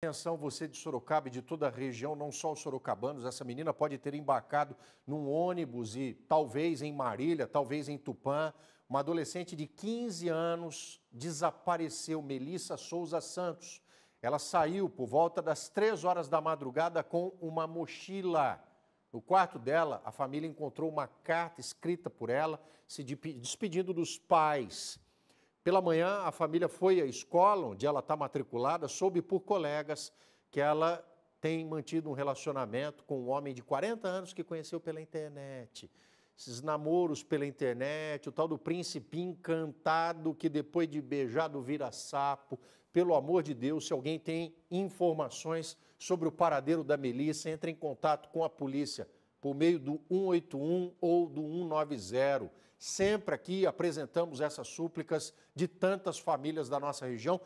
Atenção, você de Sorocaba e de toda a região, não só os sorocabanos, essa menina pode ter embarcado num ônibus e talvez em Marília, talvez em Tupã. Uma adolescente de 15 anos desapareceu, Melissa Souza Santos. Ela saiu por volta das 3 horas da madrugada com uma mochila. No quarto dela, a família encontrou uma carta escrita por ela, se despedindo dos pais. Pela manhã, a família foi à escola onde ela está matriculada, soube por colegas que ela tem mantido um relacionamento com um homem de 40 anos que conheceu pela internet. Esses namoros pela internet, o tal do príncipe encantado que depois de beijado vira sapo. Pelo amor de Deus, se alguém tem informações sobre o paradeiro da Melissa, entre em contato com a polícia por meio do 181 ou do 190. Sempre aqui apresentamos essas súplicas de tantas famílias da nossa região